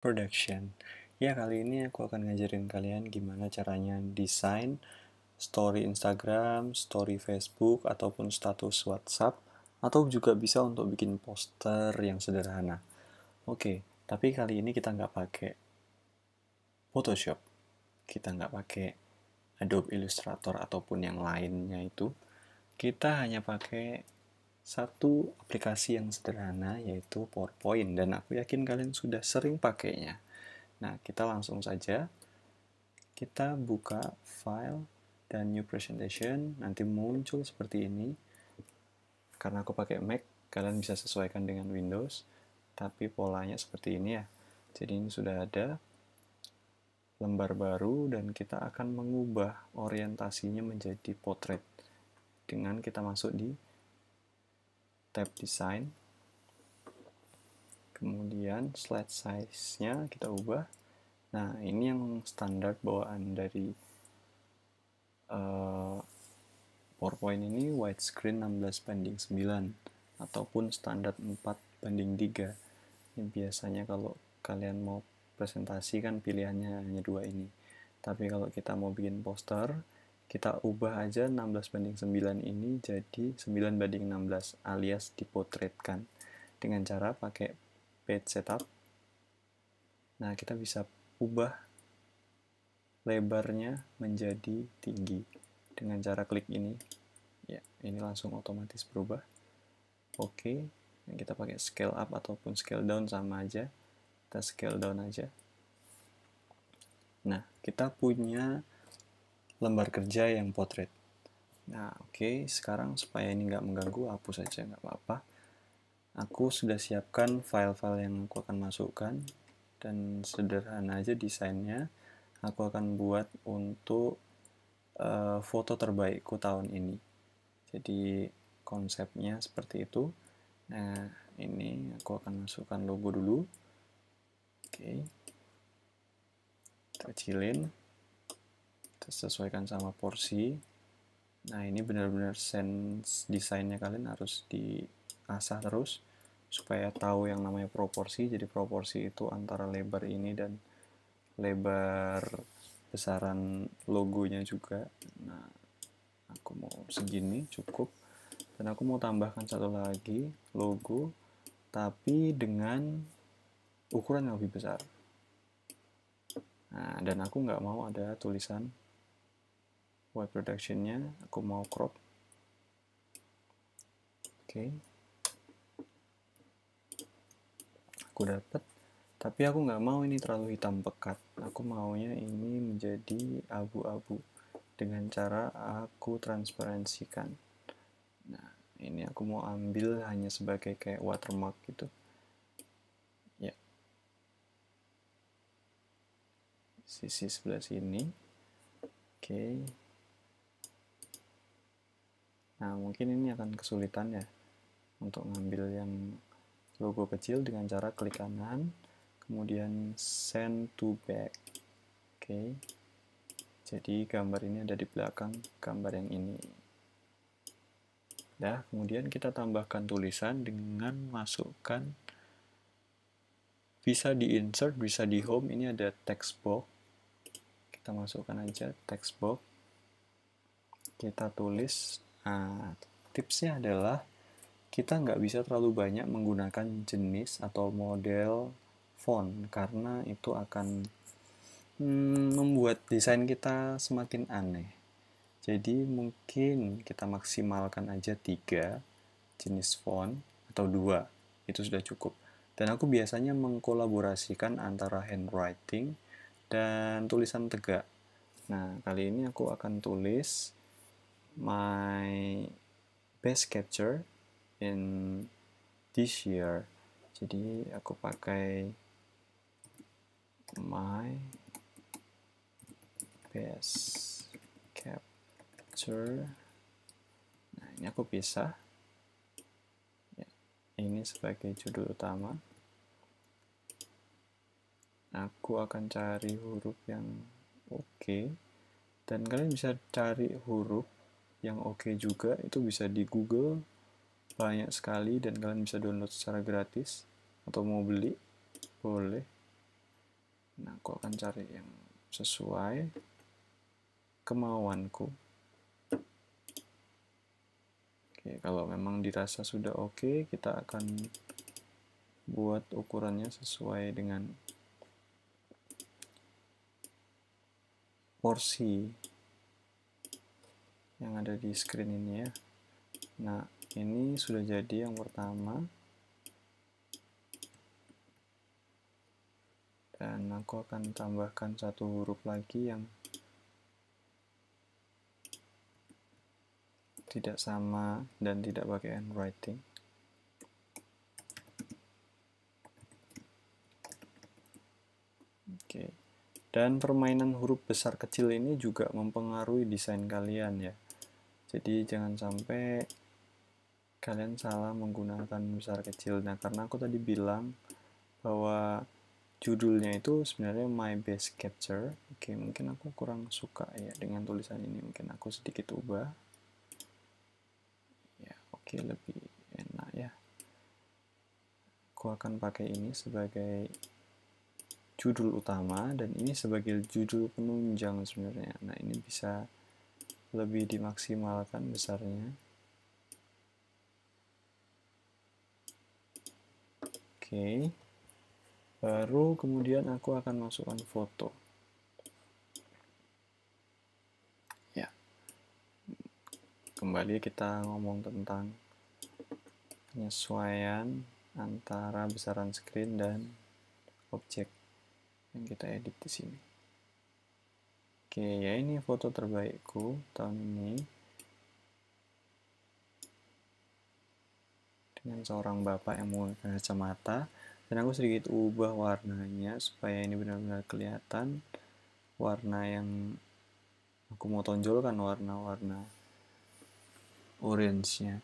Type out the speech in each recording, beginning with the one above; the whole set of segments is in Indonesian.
Production. Ya, kali ini aku akan ngajarin kalian gimana caranya desain story Instagram, story Facebook, ataupun status WhatsApp, atau juga bisa untuk bikin poster yang sederhana. Oke, tapi kali ini kita nggak pakai Photoshop. Kita nggak pakai Adobe Illustrator ataupun yang lainnya itu. Kita hanya pakai satu aplikasi yang sederhana yaitu PowerPoint dan aku yakin kalian sudah sering pakainya. Nah, kita langsung saja kita buka file dan new presentation nanti muncul seperti ini. Karena aku pakai Mac, kalian bisa sesuaikan dengan Windows, tapi polanya seperti ini ya. Jadi ini sudah ada lembar baru dan kita akan mengubah orientasinya menjadi potret dengan kita masuk di tab design kemudian slide size-nya kita ubah nah ini yang standar bawaan dari uh, PowerPoint ini widescreen 16 banding 9 ataupun standar 4 banding 3 ini biasanya kalau kalian mau presentasi kan pilihannya hanya dua ini tapi kalau kita mau bikin poster kita ubah aja 16 banding 9 ini jadi 9 banding 16 alias dipotretkan dengan cara pakai page setup nah kita bisa ubah lebarnya menjadi tinggi dengan cara klik ini ya ini langsung otomatis berubah oke okay. kita pakai scale up ataupun scale down sama aja kita scale down aja nah kita punya lembar kerja yang potret. Nah, oke, okay. sekarang supaya ini nggak mengganggu, hapus saja, nggak apa-apa. Aku sudah siapkan file-file yang aku akan masukkan, dan sederhana aja desainnya. Aku akan buat untuk uh, foto terbaikku tahun ini. Jadi, konsepnya seperti itu. Nah, ini aku akan masukkan logo dulu. Oke. Okay. Kecilin sesuaikan sama porsi nah ini benar-benar sense desainnya kalian harus diasah terus supaya tahu yang namanya proporsi jadi proporsi itu antara lebar ini dan lebar besaran logonya juga nah aku mau segini cukup dan aku mau tambahkan satu lagi logo tapi dengan ukuran yang lebih besar nah dan aku nggak mau ada tulisan white productionnya aku mau crop oke okay. aku dapat tapi aku nggak mau ini terlalu hitam pekat aku maunya ini menjadi abu-abu dengan cara aku transparansikan nah ini aku mau ambil hanya sebagai kayak watermark gitu ya sisi sebelah sini oke okay. Nah, mungkin ini akan kesulitan ya untuk ngambil yang logo kecil dengan cara klik kanan, kemudian send to back. Oke. Okay. Jadi gambar ini ada di belakang gambar yang ini. Nah, kemudian kita tambahkan tulisan dengan masukkan bisa di insert, bisa di home. Ini ada text box. Kita masukkan aja text box. Kita tulis Nah, tipsnya adalah kita nggak bisa terlalu banyak menggunakan jenis atau model font karena itu akan hmm, membuat desain kita semakin aneh. Jadi mungkin kita maksimalkan aja tiga jenis font atau dua itu sudah cukup. Dan aku biasanya mengkolaborasikan antara handwriting dan tulisan tegak. Nah, kali ini aku akan tulis my best capture in this year jadi aku pakai my best capture nah ini aku bisa ya, ini sebagai judul utama aku akan cari huruf yang oke okay. dan kalian bisa cari huruf yang oke okay juga itu bisa di Google banyak sekali dan kalian bisa download secara gratis atau mau beli boleh nah aku akan cari yang sesuai kemauanku oke kalau memang dirasa sudah oke okay, kita akan buat ukurannya sesuai dengan porsi yang ada di screen ini ya nah ini sudah jadi yang pertama dan aku akan tambahkan satu huruf lagi yang tidak sama dan tidak pakai handwriting Dan permainan huruf besar kecil ini juga mempengaruhi desain kalian ya. Jadi jangan sampai kalian salah menggunakan besar kecil. Nah, karena aku tadi bilang bahwa judulnya itu sebenarnya My Best Capture. Oke, mungkin aku kurang suka ya dengan tulisan ini. Mungkin aku sedikit ubah. Ya, oke lebih enak ya. Aku akan pakai ini sebagai judul utama dan ini sebagai judul penunjang sebenarnya. Nah, ini bisa lebih dimaksimalkan besarnya. Oke. Okay. Baru kemudian aku akan masukkan foto. Ya. Kembali kita ngomong tentang penyesuaian antara besaran screen dan objek yang kita edit di sini oke ya ini foto terbaikku tahun ini dengan seorang bapak yang menggunakan kacamata dan aku sedikit ubah warnanya supaya ini benar-benar kelihatan warna yang aku mau tonjolkan warna-warna orange-nya.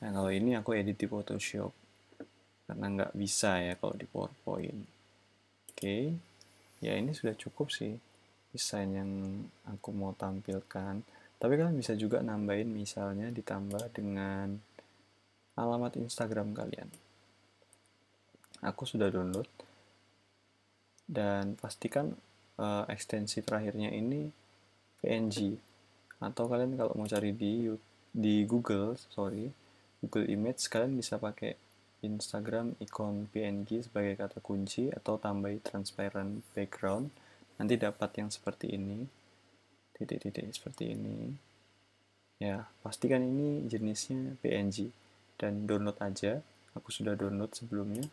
Nah, kalau ini aku edit di Photoshop karena nggak bisa ya kalau di PowerPoint. Oke. Okay ya ini sudah cukup sih desain yang aku mau tampilkan tapi kalian bisa juga nambahin misalnya ditambah dengan alamat Instagram kalian aku sudah download dan pastikan uh, ekstensi terakhirnya ini PNG atau kalian kalau mau cari di di Google sorry Google Image kalian bisa pakai Instagram ikon PNG sebagai kata kunci atau tambahi transparent background nanti dapat yang seperti ini titik-titik seperti ini ya pastikan ini jenisnya PNG dan download aja aku sudah download sebelumnya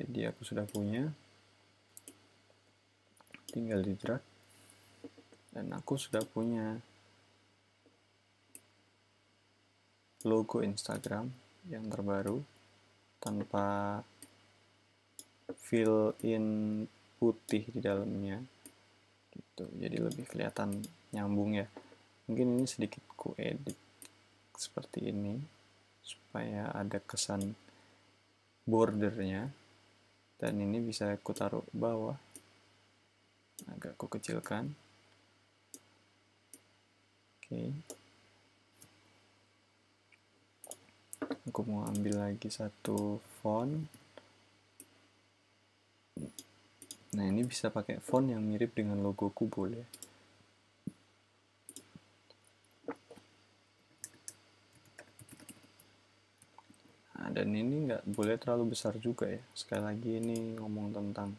jadi aku sudah punya tinggal di drag dan aku sudah punya logo Instagram yang terbaru tanpa fill in putih di dalamnya gitu jadi lebih kelihatan nyambung ya mungkin ini sedikit ku edit seperti ini supaya ada kesan bordernya dan ini bisa aku taruh bawah agak ku kecilkan oke okay. aku mau ambil lagi satu font nah ini bisa pakai font yang mirip dengan logoku boleh nah, dan ini nggak boleh terlalu besar juga ya sekali lagi ini ngomong tentang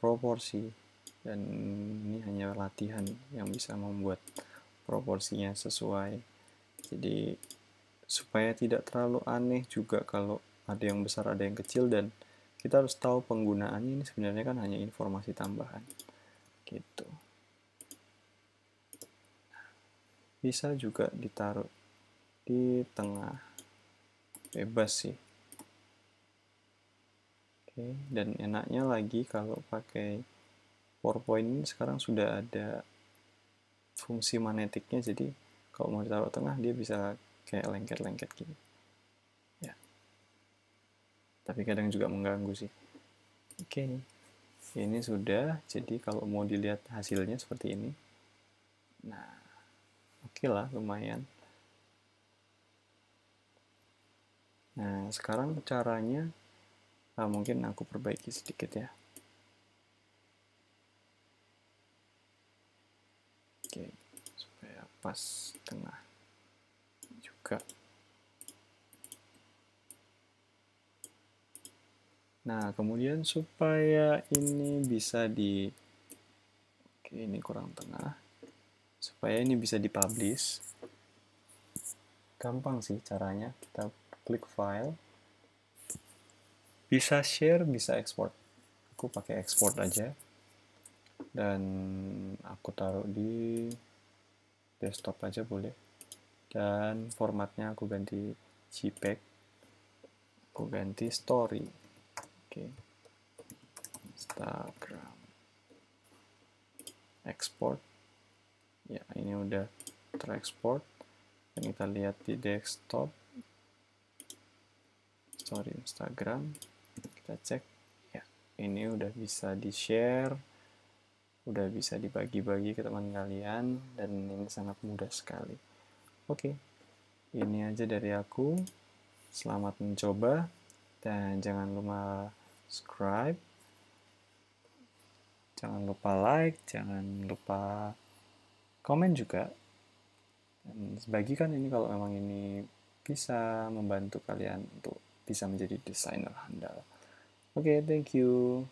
proporsi dan ini hanya latihan yang bisa membuat proporsinya sesuai jadi supaya tidak terlalu aneh juga kalau ada yang besar ada yang kecil dan kita harus tahu penggunaannya ini sebenarnya kan hanya informasi tambahan gitu bisa juga ditaruh di tengah bebas sih Oke, dan enaknya lagi kalau pakai PowerPoint ini sekarang sudah ada fungsi magnetiknya, jadi kalau mau ditaruh tengah dia bisa kayak lengket-lengket gini gitu. ya tapi kadang juga mengganggu sih oke nih ini sudah jadi kalau mau dilihat hasilnya seperti ini nah oke okay lah lumayan nah sekarang caranya nah, mungkin aku perbaiki sedikit ya Oke, supaya pas tengah juga. Nah, kemudian supaya ini bisa di Oke, ini kurang tengah. Supaya ini bisa dipublish. Gampang sih caranya. Kita klik file. Bisa share, bisa export. Aku pakai export aja. Dan aku taruh di desktop aja boleh dan formatnya aku ganti JPEG aku ganti story oke Instagram export ya ini udah terekspor dan kita lihat di desktop story Instagram kita cek ya ini udah bisa di share udah bisa dibagi-bagi ke teman kalian dan ini sangat mudah sekali Oke, ini aja dari aku. Selamat mencoba dan jangan lupa subscribe. Jangan lupa like, jangan lupa komen juga. Dan bagikan ini kalau memang ini bisa membantu kalian untuk bisa menjadi desainer handal. Oke, okay, thank you.